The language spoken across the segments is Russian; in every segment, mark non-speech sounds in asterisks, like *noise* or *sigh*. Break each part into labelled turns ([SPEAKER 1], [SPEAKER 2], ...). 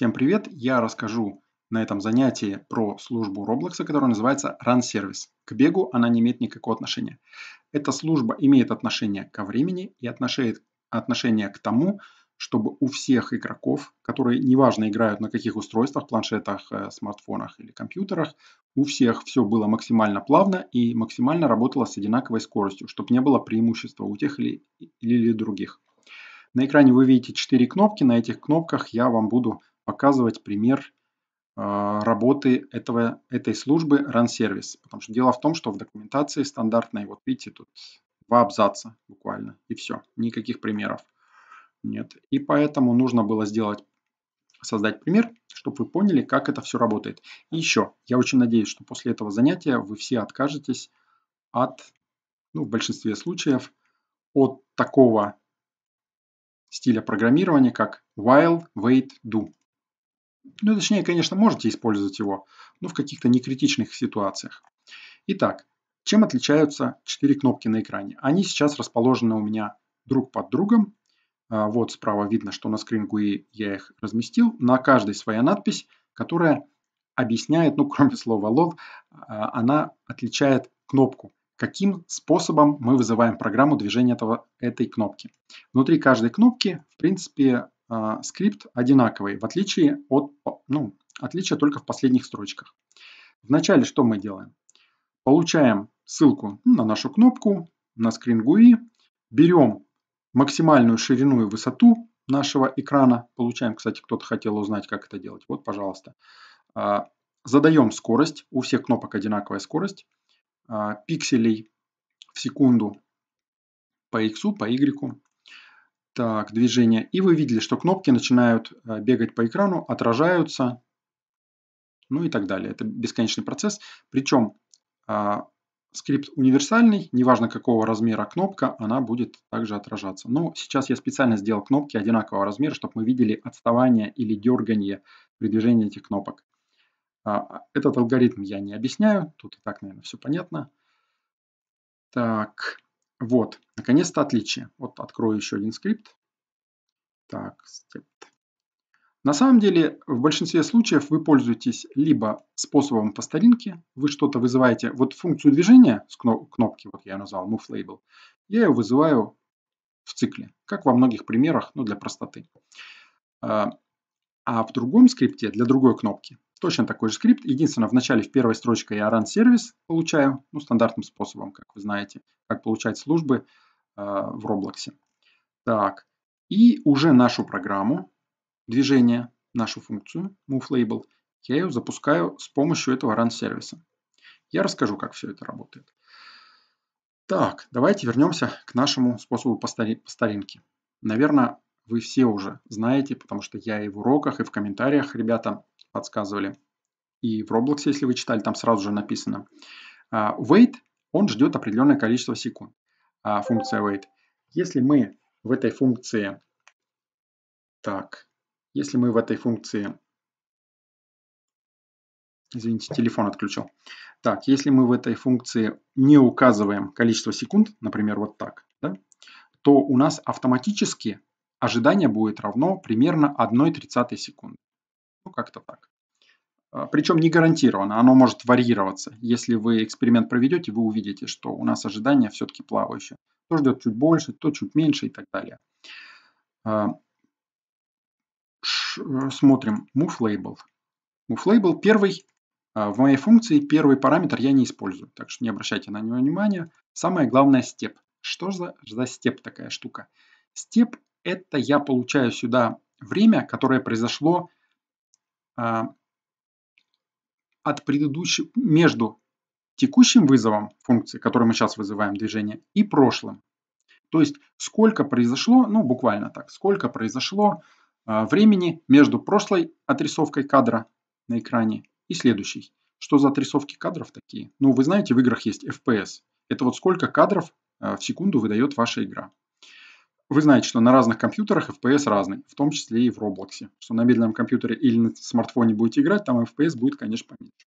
[SPEAKER 1] Всем привет! Я расскажу на этом занятии про службу Roblox, которая называется Run Service. К бегу она не имеет никакого отношения. Эта служба имеет отношение ко времени и отношение к тому, чтобы у всех игроков, которые неважно играют на каких устройствах, планшетах, э, смартфонах или компьютерах, у всех все было максимально плавно и максимально работало с одинаковой скоростью, чтобы не было преимущества у тех или, или, или других. На экране вы видите 4 кнопки. На этих кнопках я вам буду показывать пример а, работы этого, этой службы Run Service. Потому что дело в том, что в документации стандартной, вот видите, тут два абзаца буквально, и все, никаких примеров нет. И поэтому нужно было сделать, создать пример, чтобы вы поняли, как это все работает. И еще, я очень надеюсь, что после этого занятия вы все откажетесь от, ну, в большинстве случаев, от такого стиля программирования, как while, wait, do. Ну, точнее, конечно, можете использовать его, но в каких-то некритичных ситуациях. Итак, чем отличаются четыре кнопки на экране? Они сейчас расположены у меня друг под другом. А, вот справа видно, что на скрингуи я их разместил. На каждой своя надпись, которая объясняет, ну *laughs* кроме слова love, а, она отличает кнопку. Каким способом мы вызываем программу движения этого, этой кнопки. Внутри каждой кнопки, в принципе, а, скрипт одинаковый, в отличие от, ну, отличие только в последних строчках. Вначале что мы делаем? Получаем ссылку на нашу кнопку, на скрин GUI, берем максимальную ширину и высоту нашего экрана, получаем, кстати, кто-то хотел узнать, как это делать, вот, пожалуйста. А, задаем скорость, у всех кнопок одинаковая скорость, а, пикселей в секунду по X, по Y, так, э, движение. И вы видели, что кнопки начинают э, бегать по экрану, отражаются, ну и так далее. Это бесконечный процесс. Причем э, скрипт универсальный, неважно какого размера кнопка, она будет также отражаться. Но сейчас я специально сделал кнопки одинакового размера, чтобы мы видели отставание или дергание при движении этих кнопок. А, этот алгоритм я не объясняю, тут и так, наверное, все понятно. Так, вот, наконец-то отличие. Вот открою еще один скрипт. Так, скрипт. На самом деле, в большинстве случаев вы пользуетесь либо способом по старинке, вы что-то вызываете, вот функцию движения с кнопки, вот я назвал move label, я ее вызываю в цикле, как во многих примерах, но ну, для простоты. А, а в другом скрипте, для другой кнопки, Точно такой же скрипт. Единственное, в начале, в первой строчке я run сервис получаю, ну, стандартным способом, как вы знаете, как получать службы э, в Roblox. Так, и уже нашу программу движение, нашу функцию move label я ее запускаю с помощью этого run сервиса. Я расскажу, как все это работает. Так, давайте вернемся к нашему способу по, стари по старинке. Наверное, вы все уже знаете, потому что я и в уроках, и в комментариях, ребята, подсказывали. И в Roblox, если вы читали, там сразу же написано. А, wait, он ждет определенное количество секунд,
[SPEAKER 2] а, функция wait. Если мы в этой функции, так, если мы в этой функции, извините, телефон
[SPEAKER 1] отключил. Так, если мы в этой функции не указываем количество секунд, например, вот так, да, то у нас автоматически ожидание будет равно примерно 1,30 секунды. Ну, как-то так. А, Причем не гарантированно, оно может варьироваться. Если вы эксперимент проведете, вы увидите, что у нас ожидания все-таки плавающие. То ждет чуть больше, то чуть меньше и так далее. А, э, смотрим move label. Move label первый. А, в моей функции первый параметр я не использую, так что не обращайте на него внимания. Самое главное степ. Что за, за степ такая штука? Степ – это я получаю сюда время, которое произошло а, от предыдущего, между текущим вызовом функции, который мы сейчас вызываем движение, и прошлым. То есть сколько произошло, ну буквально так, сколько произошло а, времени между прошлой отрисовкой кадра на экране и следующей. Что за отрисовки кадров такие? Ну, вы знаете, в играх есть FPS. Это вот сколько кадров а, в секунду выдает ваша игра. Вы знаете, что на разных компьютерах FPS разный, в том числе и в Roblox. Что на медленном компьютере или на смартфоне будете играть, там FPS будет, конечно, поменьше.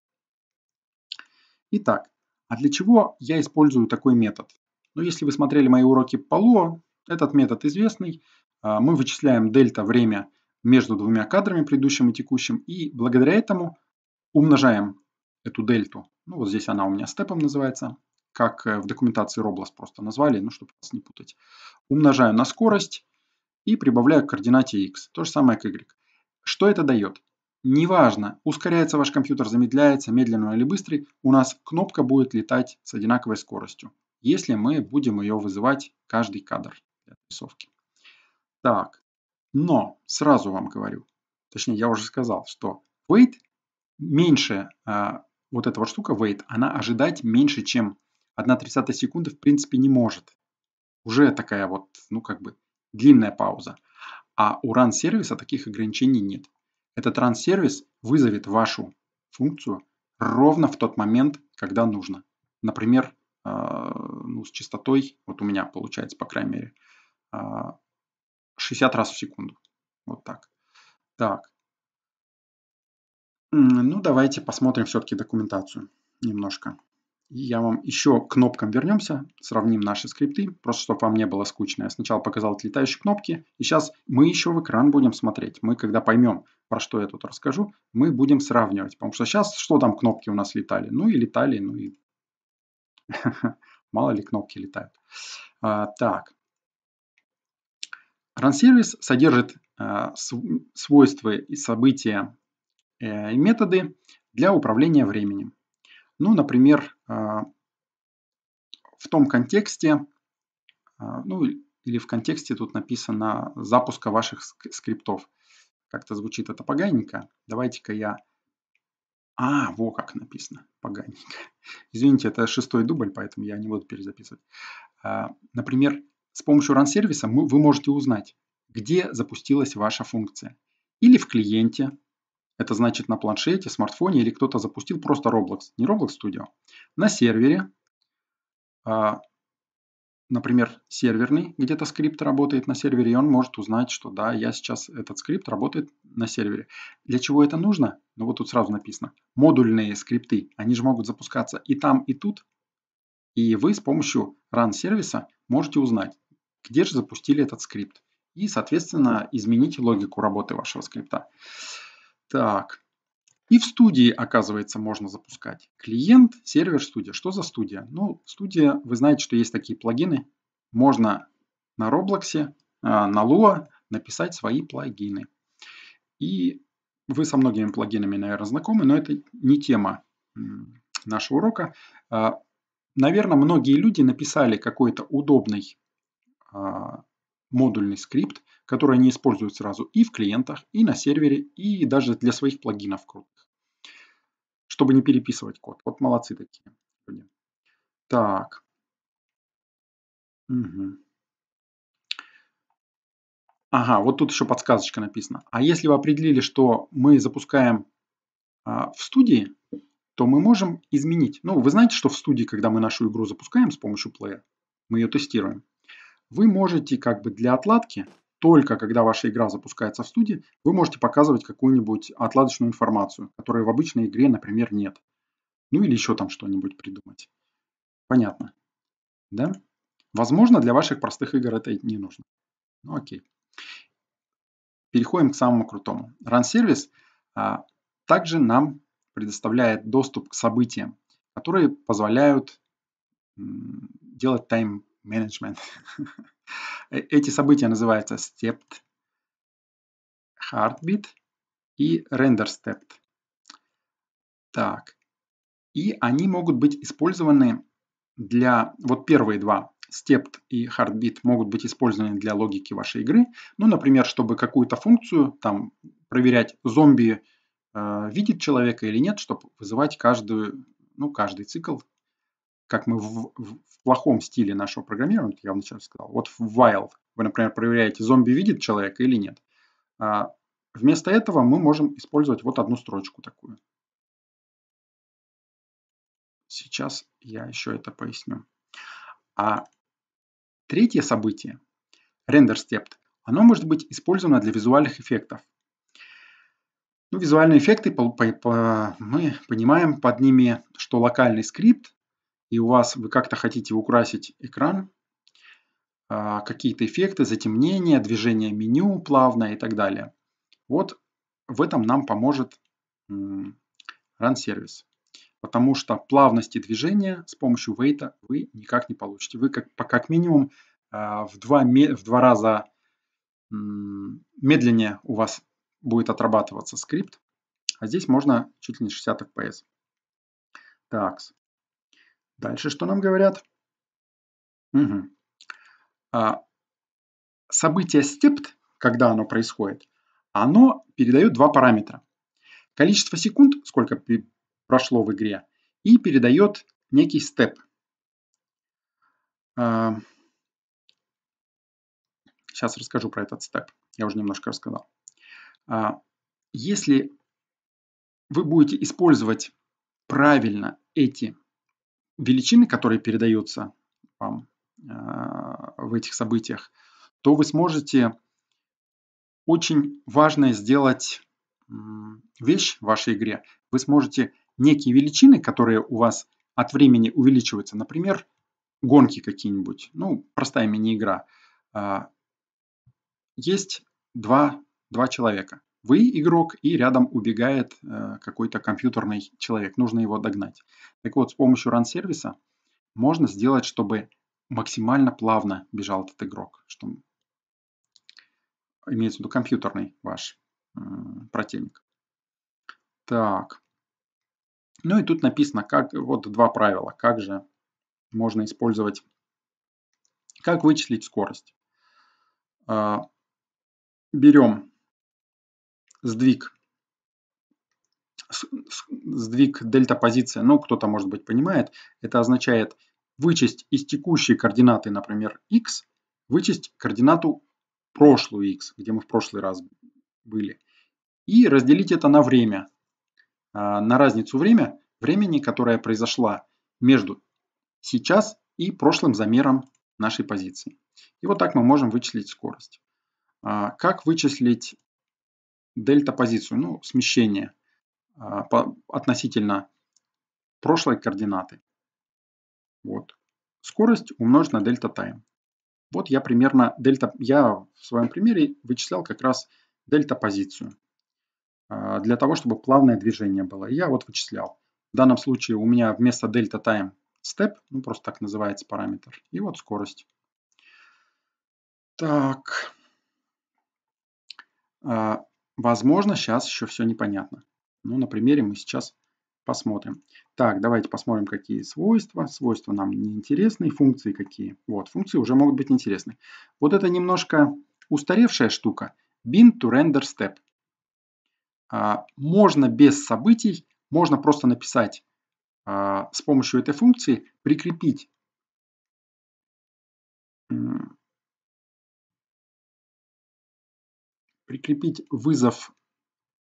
[SPEAKER 1] Итак, а для чего я использую такой метод? Ну, если вы смотрели мои уроки по Lua, этот метод известный. А, мы вычисляем дельта время между двумя кадрами, предыдущим и текущим, и благодаря этому умножаем эту дельту. Ну, вот здесь она у меня степом называется как э, в документации Roblox просто назвали, ну, чтобы вас не путать. Умножаю на скорость и прибавляю к координате x. То же самое к y. Что это дает? Неважно, ускоряется ваш компьютер, замедляется, медленно или быстрый, у нас кнопка будет летать с одинаковой скоростью, если мы будем ее вызывать каждый кадр для рисовки. Так, но сразу вам говорю, точнее я уже сказал, что wait меньше, э, вот эта вот штука wait, она ожидать меньше, чем 1 тридцатая секунды в принципе не может. Уже такая вот, ну как бы, длинная пауза. А у ран-сервиса таких ограничений нет. Этот ран-сервис вызовет вашу функцию ровно в тот момент, когда нужно. Например, э, ну, с частотой, вот у меня получается, по крайней мере, 60 э, раз в секунду. Вот так. Так. Ну, давайте посмотрим все-таки документацию немножко. Я вам еще к кнопкам вернемся, сравним наши скрипты, просто чтобы вам не было скучно. Я сначала показал отлетающие кнопки, и сейчас мы еще в экран будем смотреть. Мы, когда поймем, про что я тут расскажу, мы будем сравнивать. Потому что сейчас что там кнопки у нас летали? Ну и летали, ну и... *laughs* Мало ли кнопки летают. А, так. Run-сервис содержит а, свойства и события э, и методы для управления временем. Ну, например, а, в том контексте, а, ну или в контексте тут написано запуска ваших скриптов. Как-то звучит это поганенько. Давайте-ка я... А, во как написано. Поганенько. *laughs* Извините, это шестой дубль, поэтому я не буду перезаписывать. А, например, с помощью Run сервиса вы можете узнать, где запустилась ваша функция. Или в клиенте, это значит на планшете, смартфоне или кто-то запустил просто Roblox. Не Roblox Studio. На сервере, а, например, серверный, где-то скрипт работает на сервере, и он может узнать, что да, я сейчас этот скрипт работает на сервере. Для чего это нужно? Ну вот тут сразу написано. Модульные скрипты, они же могут запускаться и там, и тут. И вы с помощью run-сервиса можете узнать, где же запустили этот скрипт. И, соответственно, изменить логику работы вашего скрипта. Так. И в студии, оказывается, можно запускать. Клиент, сервер, студия. Что за студия? Ну, студия, вы знаете, что есть такие плагины. Можно на Roblox, э, на Lua написать свои плагины. И вы со многими плагинами, наверное, знакомы, но это не тема нашего урока. Э, наверное, многие люди написали какой-то удобный э, модульный скрипт, которые они используют сразу и в клиентах, и на сервере, и даже для своих плагинов крутых, чтобы не переписывать
[SPEAKER 2] код. Вот молодцы такие Так. Угу. Ага, вот тут еще подсказочка написана. А
[SPEAKER 1] если вы определили, что мы запускаем а, в студии, то мы можем изменить. Ну, вы знаете, что в студии, когда мы нашу игру запускаем с помощью плея, мы ее тестируем, вы можете как бы для отладки только когда ваша игра запускается в студии, вы можете показывать какую-нибудь отладочную информацию, которой в обычной игре, например, нет. Ну или еще там что-нибудь придумать. Понятно. Да? Возможно, для ваших простых игр это не нужно. Ну окей. Переходим к самому крутому. run Service а, также нам предоставляет доступ к событиям, которые позволяют м, делать тайм-менеджмент. *laughs* Э, эти события называются stepped, heartbeat и render stepped. Так. И они могут быть использованы для... Вот первые два, stepped и heartbeat, могут быть использованы для логики вашей игры. Ну, например, чтобы какую-то функцию, там, проверять зомби э, видит человека или нет, чтобы вызывать каждую, ну, каждый цикл как мы в, в, в плохом стиле нашего программирования, я вначале сказал, вот в while вы, например, проверяете, зомби видит человека или нет. А,
[SPEAKER 2] вместо этого мы можем использовать вот одну строчку такую. Сейчас я еще это поясню. А
[SPEAKER 1] третье событие, render step. оно может быть использовано для визуальных эффектов. Ну, визуальные эффекты по, по, по, мы понимаем под ними, что локальный скрипт и у вас вы как-то хотите украсить экран, а, какие-то эффекты, затемнение, движение меню плавное и так далее. Вот в этом нам поможет Run Service, потому что плавности движения с помощью вейта вы никак не получите. Вы как, как минимум а, в два, в два раза медленнее у вас будет отрабатываться скрипт, а здесь можно чуть ли не 60 FPS.
[SPEAKER 2] Так, Дальше что нам говорят? Угу. А, событие степт, когда оно происходит, оно
[SPEAKER 1] передает два параметра. Количество секунд, сколько прошло в игре, и передает некий степ. А, сейчас расскажу про этот степ. Я уже немножко рассказал. А, если вы будете использовать правильно эти величины, которые передаются вам э, в этих событиях, то вы сможете очень важное сделать вещь в вашей игре. Вы сможете некие величины, которые у вас от времени увеличиваются, например, гонки какие-нибудь, ну, простая мини-игра, э, есть два, два человека вы игрок, и рядом убегает э, какой-то компьютерный человек. Нужно его догнать. Так вот, с помощью ран-сервиса можно сделать, чтобы максимально плавно бежал этот игрок. Что имеется в виду компьютерный ваш э, противник. Так. Ну и тут написано, как вот два правила, как же можно использовать, как вычислить скорость. Э, берем сдвиг. Сдвиг дельта позиция, ну кто-то может быть понимает, это означает вычесть из текущей координаты, например, x, вычесть координату прошлую x, где мы в прошлый раз были, и разделить это на время, а, на разницу время, времени, которая произошла между сейчас и прошлым замером нашей позиции. И вот так мы можем вычислить скорость. А, как вычислить дельта-позицию, ну, смещение а, по, относительно прошлой координаты. Вот. Скорость умножить на дельта тайм. Вот я примерно дельта, я в своем примере вычислял как раз дельта позицию а, для того, чтобы плавное движение было. Я вот вычислял. В данном случае у меня вместо дельта time step, ну просто так называется параметр, и вот скорость. Так. А, Возможно, сейчас еще все непонятно. Ну, на примере мы сейчас посмотрим. Так, давайте посмотрим, какие свойства. Свойства нам не функции какие. Вот, функции уже могут быть интересны. Вот это немножко устаревшая штука. Bin to render step. А, можно без событий, можно просто написать
[SPEAKER 2] а, с помощью этой функции, прикрепить прикрепить вызов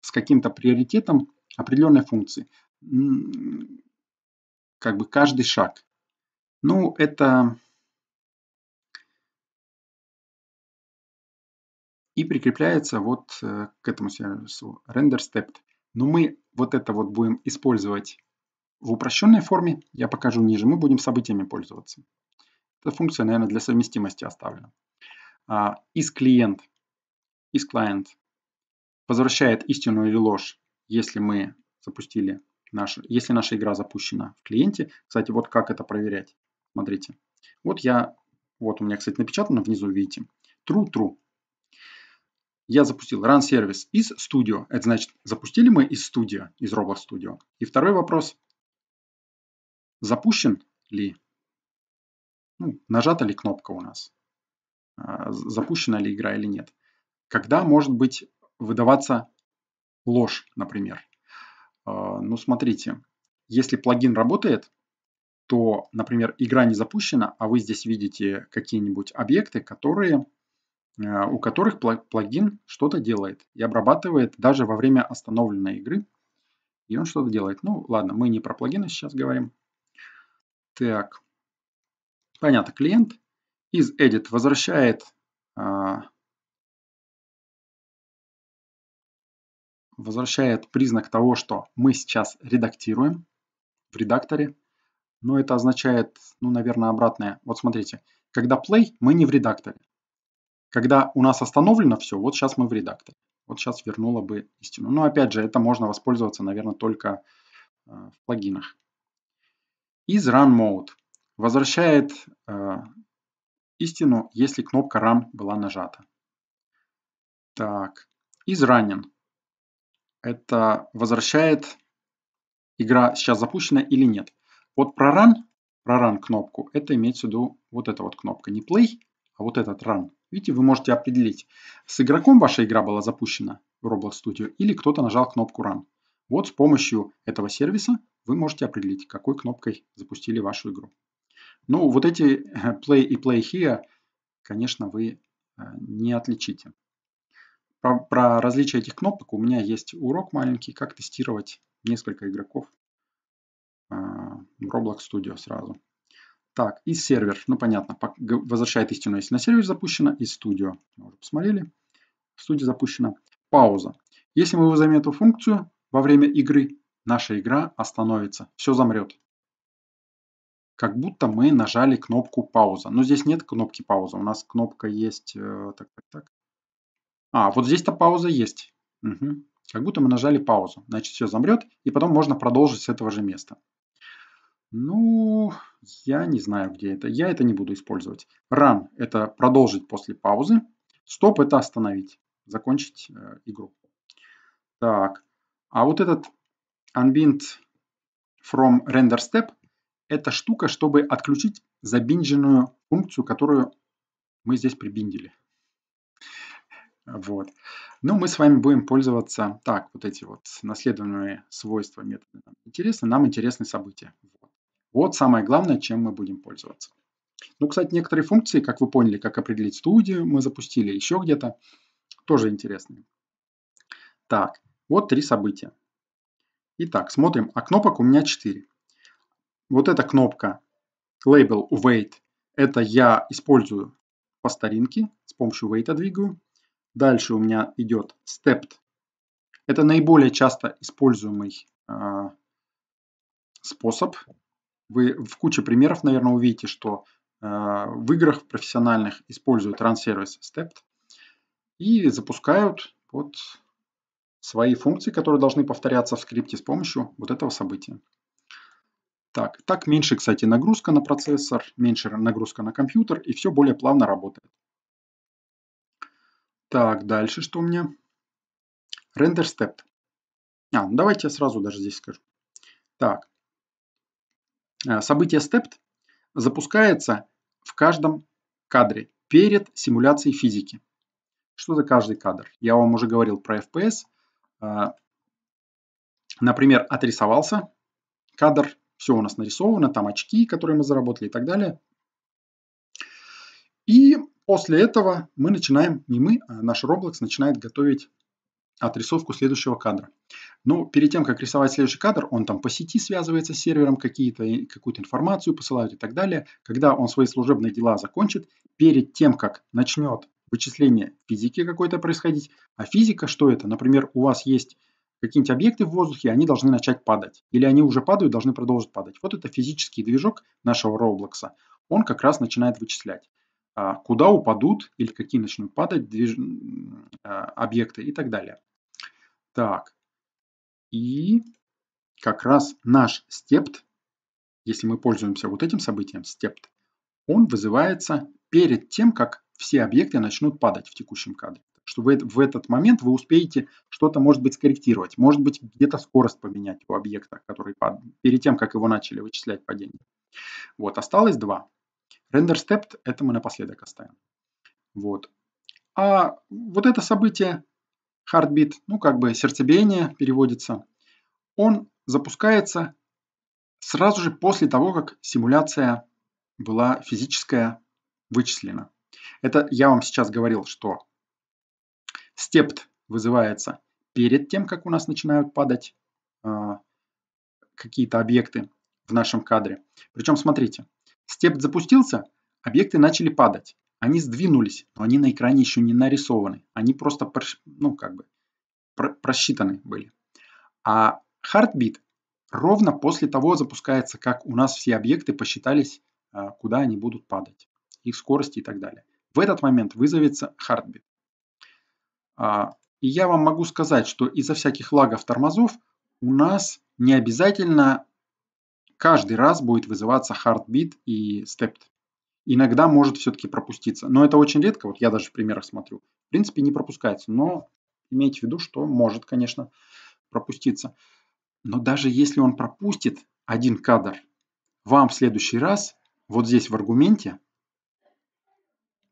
[SPEAKER 2] с каким-то приоритетом определенной функции. Как бы каждый шаг. Ну, это и прикрепляется вот э, к этому сервису render stepped. Но мы вот это вот будем использовать в
[SPEAKER 1] упрощенной форме, я покажу ниже, мы будем событиями пользоваться. Эта функция, наверное, для совместимости оставлена. А, из клиент isClient возвращает истину или ложь, если мы запустили нашу, если наша игра запущена в клиенте. Кстати, вот как это проверять. Смотрите. Вот я, вот у меня, кстати, напечатано внизу, видите, true, true. Я запустил run service из Studio. Это значит, запустили мы из Studio, из Roblox Studio. И второй вопрос. Запущен ли? Ну, нажата ли кнопка у нас? А, запущена ли игра или нет? Когда может быть выдаваться ложь, например? А, ну, смотрите, если плагин работает, то, например, игра не запущена, а вы здесь видите какие-нибудь объекты, которые, э, у которых плагин что-то делает и обрабатывает даже во время остановленной игры. И он что-то делает. Ну, ладно, мы не про плагины сейчас
[SPEAKER 2] говорим. Так, понятно, клиент из edit возвращает а, возвращает признак того, что мы сейчас редактируем в
[SPEAKER 1] редакторе. Но это означает, ну, наверное, обратное. Вот смотрите, когда play, мы не в редакторе. Когда у нас остановлено все, вот сейчас мы в редакторе. Вот сейчас вернула бы истину. Но опять же, это можно воспользоваться, наверное, только э, в плагинах. Из run mode возвращает э, истину, если кнопка run была нажата. Так, из running это возвращает, игра сейчас запущена или нет. Вот про run, про run кнопку, это имеется в виду вот эта вот кнопка. Не play, а вот этот run. Видите, вы можете определить, с игроком ваша игра была запущена в Roblox Studio или кто-то нажал кнопку run. Вот с помощью этого сервиса вы можете определить, какой кнопкой запустили вашу игру. Ну, вот эти э, play и play here, конечно, вы э, не отличите. Про, про различие этих кнопок у меня есть урок маленький, как тестировать несколько игроков а, в Roblox Studio сразу. Так, и сервер. Ну, понятно, возвращает истину, если на сервер запущено, и студио. Мы уже посмотрели. Студия запущена. Пауза. Если мы вызовем эту функцию во время игры, наша игра остановится. Все замрет. Как будто мы нажали кнопку пауза. Но здесь нет кнопки пауза. У нас кнопка есть... Э, так, так, так. А, вот здесь-то пауза есть. Угу. Как будто мы нажали паузу. Значит, все замрет, и потом можно продолжить с этого же места. Ну, я не знаю, где это. Я это не буду использовать. Run – это продолжить после паузы. Stop – это остановить, закончить э, игру. Так, а вот этот unbind from render step – это штука, чтобы отключить забинженную функцию, которую мы здесь прибиндили. Вот. Но мы с вами будем пользоваться так, вот эти вот наследованные свойства метода нам интересны, нам интересны события. Вот. вот самое главное, чем мы будем пользоваться. Ну, кстати, некоторые функции, как вы поняли, как определить студию, мы запустили еще где-то, тоже интересные. Так, вот три события. Итак, смотрим, а кнопок у меня 4. Вот эта кнопка label wait, это я использую по старинке, с помощью wait двигаю. Дальше у меня идет stepped. Это наиболее часто используемый э, способ. Вы в куче примеров, наверное, увидите, что э, в играх профессиональных используют run service stepped и запускают вот свои функции, которые должны повторяться в скрипте с помощью вот этого события. Так, так меньше, кстати, нагрузка на процессор, меньше нагрузка на компьютер, и все более плавно
[SPEAKER 2] работает. Так, дальше что у меня? Render Step. А, ну давайте я сразу даже здесь скажу. Так.
[SPEAKER 1] Э, событие Step запускается в каждом кадре перед симуляцией физики. Что за каждый кадр? Я вам уже говорил про FPS. Э, например, отрисовался кадр, все у нас нарисовано, там очки, которые мы заработали и так далее. И После этого мы начинаем, не мы, а наш Roblox начинает готовить отрисовку следующего кадра. Но ну, перед тем, как рисовать следующий кадр, он там по сети связывается с сервером, какую-то информацию посылает и так далее. Когда он свои служебные дела закончит, перед тем, как начнет вычисление физики какой-то происходить, а физика что это? Например, у вас есть какие-нибудь объекты в воздухе, они должны начать падать. Или они уже падают, должны продолжить падать. Вот это физический движок нашего Роблокса. Он как раз начинает вычислять. А, куда упадут или какие начнут падать движ... А, объекты и так далее. Так, и как раз наш степт, если мы пользуемся вот этим событием, степт, он вызывается перед тем, как все объекты начнут падать в текущем кадре. Что вы, в этот момент вы успеете что-то, может быть, скорректировать, может быть, где-то скорость поменять у объекта, который падает, перед тем, как его начали вычислять падение. Вот, осталось два. Render Stepped это мы напоследок оставим. Вот. А вот это событие, heartbeat, ну как бы сердцебиение переводится, он запускается сразу же после того, как симуляция была физическая вычислена. Это я вам сейчас говорил, что степт вызывается перед тем, как у нас начинают падать э, какие-то объекты в нашем кадре. Причем, смотрите, Степ запустился, объекты начали падать. Они сдвинулись, но они на экране еще не нарисованы. Они просто, ну, как бы, просчитаны были. А хардбит ровно после того запускается, как у нас все объекты посчитались, а, куда они будут падать, их скорости и так далее. В этот момент вызовется хардбит. И я вам могу сказать, что из-за всяких лагов тормозов у нас не обязательно каждый раз будет вызываться heartbeat и stepped. Иногда может все-таки пропуститься, но это очень редко, вот я даже в примерах смотрю. В принципе, не пропускается, но имейте в виду, что может, конечно, пропуститься. Но даже если он пропустит один кадр, вам в следующий раз вот здесь в аргументе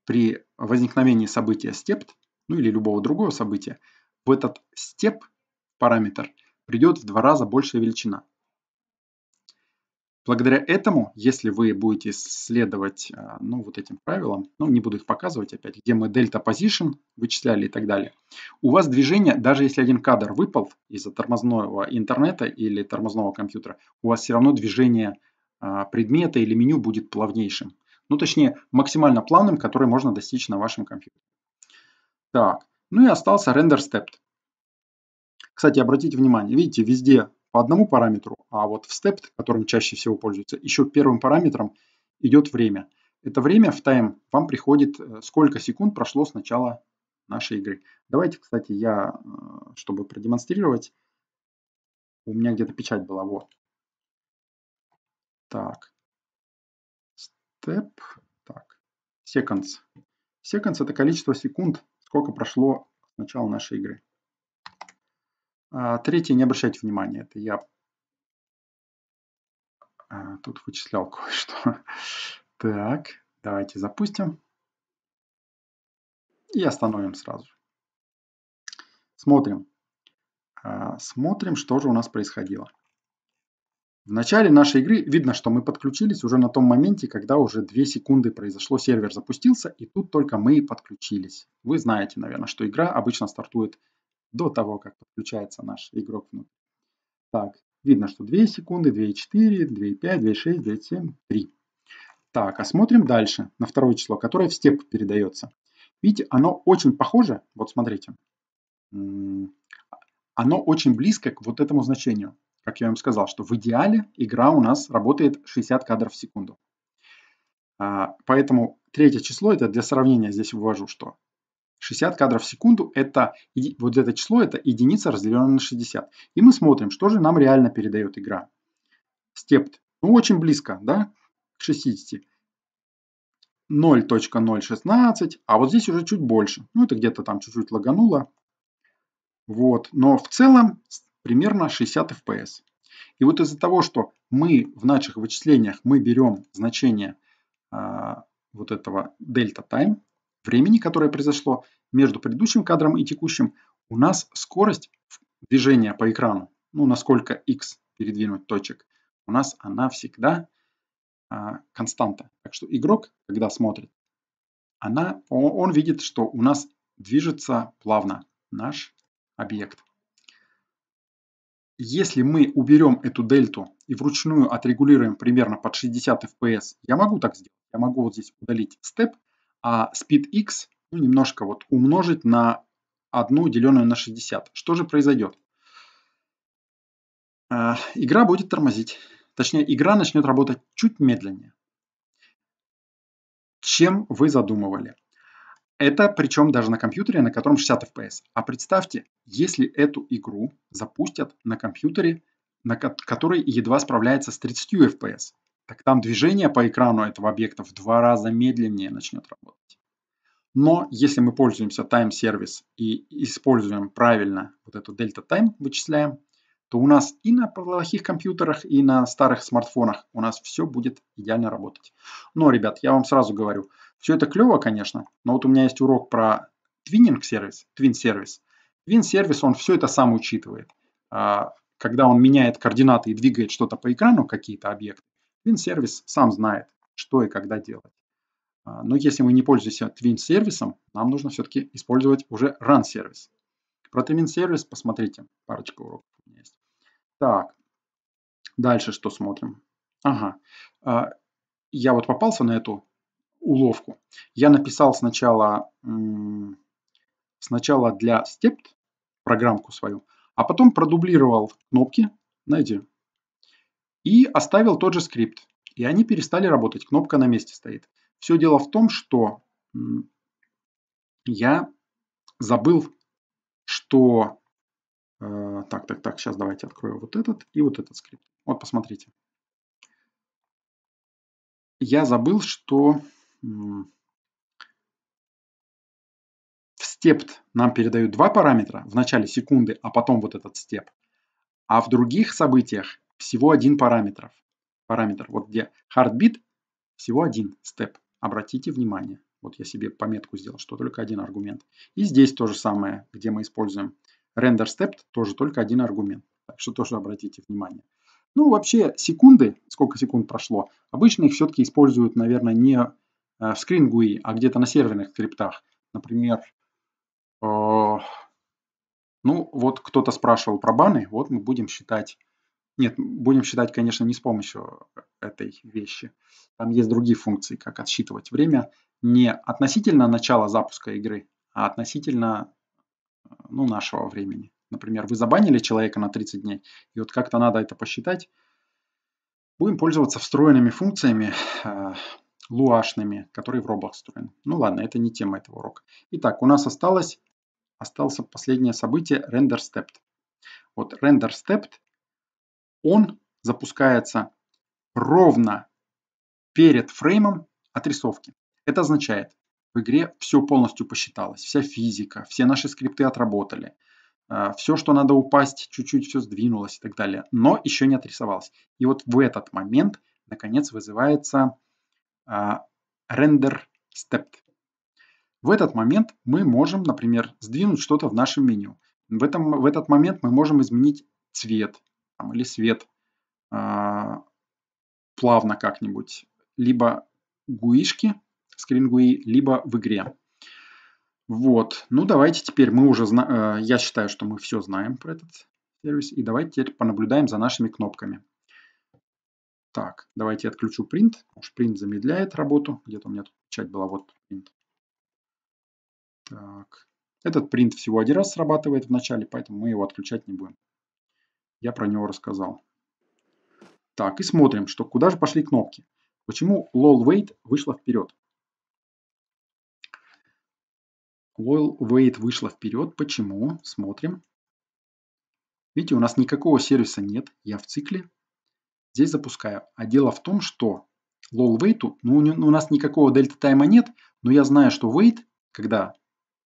[SPEAKER 1] при возникновении события степт, ну или любого другого события, в этот степ параметр придет в два раза большая величина. Благодаря этому, если вы будете следовать э, ну, вот этим правилам, ну, не буду их показывать опять, где мы дельта position вычисляли и так далее, у вас движение, даже если один кадр выпал из-за тормозного интернета или тормозного компьютера, у вас все равно движение э, предмета или меню будет плавнейшим. Ну, точнее, максимально плавным, который можно достичь на вашем компьютере. Так, ну и остался render степт. Кстати, обратите внимание, видите, везде по одному параметру, а вот в step, которым чаще всего пользуются, еще первым параметром идет время. Это время в тайм вам приходит, э, сколько секунд прошло с начала нашей игры. Давайте, кстати, я, э, чтобы
[SPEAKER 2] продемонстрировать, у меня где-то печать была, вот. Так. Step. Так. Seconds.
[SPEAKER 1] Seconds – это количество секунд, сколько прошло с начала нашей игры. А, третье, не обращайте внимания, это я а, тут вычислял *laughs* кое-что. Так, давайте запустим. И остановим сразу. Смотрим. А, смотрим, что же у нас происходило. В начале нашей игры видно, что мы подключились уже на том моменте, когда уже 2 секунды произошло, сервер запустился, и тут только мы подключились. Вы знаете, наверное, что игра обычно стартует до того, как подключается наш игрок внутрь. Так, видно, что 2 секунды, 2,4, 2,5, 2,6, 2,7, 3. Так, а смотрим дальше, на второе число, которое в степку передается. Видите, оно очень похоже, вот смотрите, оно очень близко к вот этому значению. Как я вам сказал, что в идеале игра у нас работает 60 кадров в секунду. А, поэтому третье число, это для сравнения здесь ввожу, что 60 кадров в секунду – это вот это число, это единица, разделенная на 60. И мы смотрим, что же нам реально передает игра. Степт. Ну, очень близко, да, к 60. 0.016, а вот здесь уже чуть больше. Ну, это где-то там чуть-чуть лагануло. Вот. Но в целом примерно 60 FPS. И вот из-за того, что мы в наших вычислениях мы берем значение э, вот этого delta time, времени, которое произошло между предыдущим кадром и текущим, у нас скорость движения по экрану, ну, насколько x передвинуть точек, у нас она всегда а, константа. Так что игрок, когда смотрит, она, он, он видит, что у нас движется плавно наш объект. Если мы уберем эту дельту и вручную отрегулируем примерно под 60 FPS, я могу так сделать. Я могу вот здесь удалить степ а speed x ну, немножко вот умножить на 1 деленную на 60. Что же произойдет? Э, игра будет тормозить. Точнее, игра начнет работать чуть медленнее, чем вы задумывали. Это причем даже на компьютере, на котором 60 FPS. А представьте, если эту игру запустят на компьютере, на который едва справляется с 30 FPS так там движение по экрану этого объекта в два раза медленнее начнет работать. Но если мы пользуемся time Service и используем правильно вот эту delta time, вычисляем, то у нас и на плохих компьютерах, и на старых смартфонах у нас все будет идеально работать. Но, ребят, я вам сразу говорю, все это клево, конечно, но вот у меня есть урок про Twinning сервис, Twin сервис. Twin сервис, он все это сам учитывает. А, когда он меняет координаты и двигает что-то по экрану, какие-то объекты, твин сервис сам знает, что и когда делать. А, но если мы не пользуемся твин сервисом нам нужно все-таки использовать уже Run-сервис. Про твин сервис посмотрите, парочка уроков у меня есть. Так, дальше что смотрим? Ага, а, я вот попался на эту уловку. Я написал сначала, сначала для Stept программку свою, а потом продублировал кнопки, знаете, и оставил тот же скрипт. И они перестали работать, кнопка на месте стоит. Все дело в том, что я забыл, что... Э, так, так, так, сейчас давайте открою вот этот и вот этот скрипт. Вот, посмотрите.
[SPEAKER 2] Я забыл, что в степт нам передают два параметра в начале секунды, а
[SPEAKER 1] потом вот этот степ. А в других событиях всего один параметр. Параметр, вот где heartbeat, всего один степ. Обратите внимание. Вот я себе пометку сделал, что только один аргумент. И здесь то же самое, где мы используем render step, тоже только один аргумент. Так что тоже обратите внимание. Ну, вообще, секунды, сколько секунд прошло, обычно их все-таки используют, наверное, не э, в скрин GUI, а где-то на серверных скриптах. Например, э, ну, вот кто-то спрашивал про баны, вот мы будем считать нет, будем считать, конечно, не с помощью э, этой вещи. Там есть другие функции, как отсчитывать время не относительно начала запуска игры, а относительно э, ну, нашего времени. Например, вы забанили человека на 30 дней, и вот как-то надо это посчитать. Будем пользоваться встроенными функциями, э, луашными, которые в Roblox встроены. Ну ладно, это не тема этого урока. Итак, у нас осталось, осталось последнее событие render stepped. Вот render stepped он запускается ровно перед фреймом отрисовки. Это означает, в игре все полностью посчиталось, вся физика, все наши скрипты отработали, э, все, что надо упасть, чуть-чуть все сдвинулось и так далее, но еще не отрисовалось. И вот в этот момент, наконец, вызывается рендер э, step. В этот момент мы можем, например, сдвинуть что-то в нашем меню. В, этом, в этот момент мы можем изменить цвет, там, или свет а, плавно как-нибудь, либо гуишки, скрингуи либо в игре. Вот, ну давайте теперь мы уже знаем, а, я считаю, что мы все знаем про этот сервис, и давайте теперь понаблюдаем за нашими кнопками. Так, давайте я отключу print, потому что print замедляет работу. Где-то у меня тут печать была, вот print. Так, этот print всего один раз срабатывает в начале, поэтому мы его отключать не будем. Я про него рассказал. Так, и смотрим, что куда же пошли кнопки. Почему lol wait вышла вперед? Lol wait вышла вперед. Почему? Смотрим. Видите, у нас никакого сервиса нет. Я в цикле. Здесь запускаю. А дело в том, что lol wait, ну, у ну, нас никакого дельта тайма нет, но я знаю, что wait, когда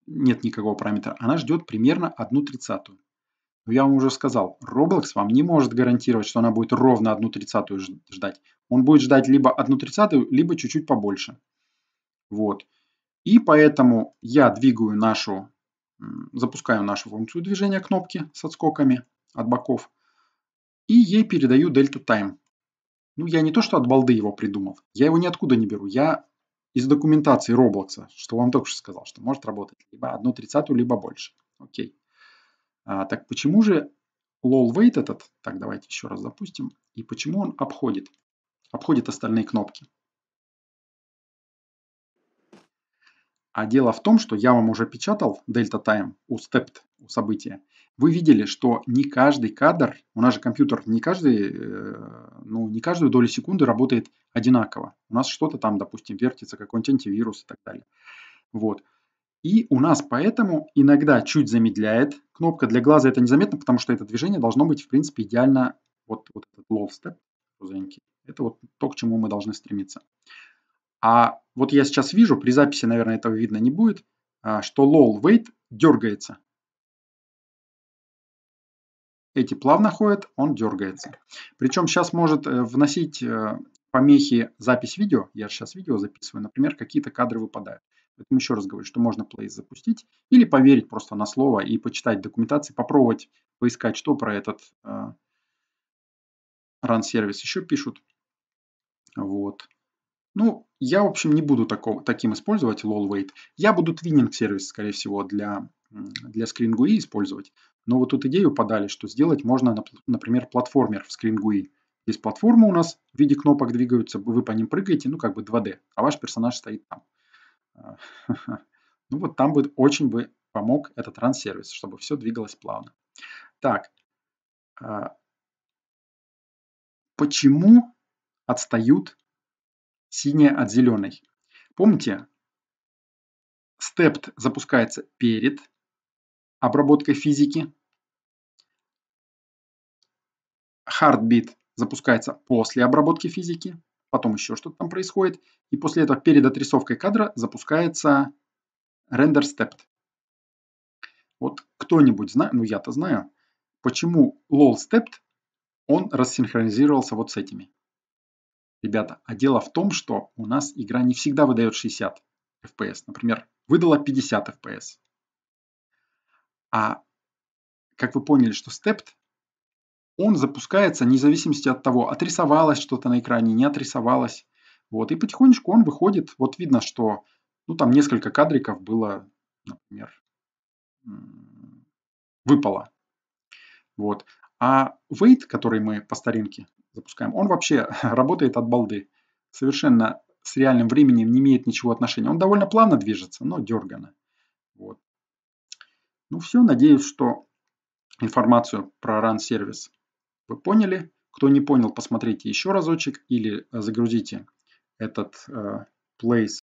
[SPEAKER 1] нет никакого параметра, она ждет примерно одну тридцатую. Но ну, я вам уже сказал, Roblox вам не может гарантировать, что она будет ровно одну тридцатую ждать. Он будет ждать либо одну тридцатую, либо чуть-чуть побольше. Вот. И поэтому я двигаю нашу, запускаю нашу функцию движения кнопки с отскоками от боков. И ей передаю delta time. Ну, я не то, что от балды его придумал. Я его ниоткуда не беру. Я из документации Roblox, что вам только что сказал, что может работать либо одну тридцатую, либо больше. Окей. А, так почему
[SPEAKER 2] же лол wait этот, так давайте еще раз запустим, и почему он обходит, обходит остальные кнопки?
[SPEAKER 1] А дело в том, что я вам уже печатал Delta Time у Stepped, у события. Вы видели, что не каждый кадр, у нас же компьютер не, каждый, э, ну, не каждую долю секунды работает одинаково. У нас что-то там, допустим, вертится, какой-нибудь антивирус и так далее. Вот. И у нас поэтому иногда чуть замедляет кнопка. Для глаза это незаметно, потому что это движение должно быть, в принципе, идеально вот, вот этот low step, Это вот то, к чему мы должны стремиться. А вот я сейчас вижу, при записи, наверное, этого видно не будет, а, что low weight дергается. Эти плавно ходят, он дергается. Причем сейчас может э, вносить э, помехи запись видео. Я сейчас видео записываю, например, какие-то кадры выпадают. Поэтому еще раз говорю, что можно Play запустить или поверить просто на слово и почитать документации, попробовать поискать, что про этот э, ран-сервис еще пишут. Вот. Ну, я, в общем, не буду такого, таким использовать Lolwait. Я буду твининг сервис, скорее всего, для, для Screen GUI использовать. Но вот тут идею подали, что сделать можно, например, платформер в Screen GUI. Здесь платформа у нас в виде кнопок двигаются, вы по ним прыгаете, ну как бы 2D, а ваш персонаж стоит там. А, *laughs* ну вот там бы очень бы помог этот транс сервис чтобы все двигалось плавно.
[SPEAKER 2] Так, а, почему отстают синяя от зеленой? Помните, степт запускается перед обработкой физики, Heartbeat запускается после обработки
[SPEAKER 1] физики, потом еще что-то там происходит. И после этого перед отрисовкой кадра запускается render stepped. Вот кто-нибудь знает, ну я-то знаю, почему lol stepped, он рассинхронизировался вот с этими. Ребята, а дело в том, что у нас игра не всегда выдает 60 FPS. Например, выдала 50 FPS. А как вы поняли, что stepped он запускается вне зависимости от того, отрисовалось что-то на экране, не отрисовалось. Вот, и потихонечку он выходит. Вот видно, что ну, там несколько кадриков было, например, выпало. Вот. А wait, который мы по старинке запускаем, он вообще *laughs* работает от балды. Совершенно с реальным временем не имеет ничего отношения. Он довольно плавно движется, но дергано. Вот. Ну все, надеюсь, что информацию про Run сервис вы поняли? Кто не понял, посмотрите еще разочек или э, загрузите этот э, place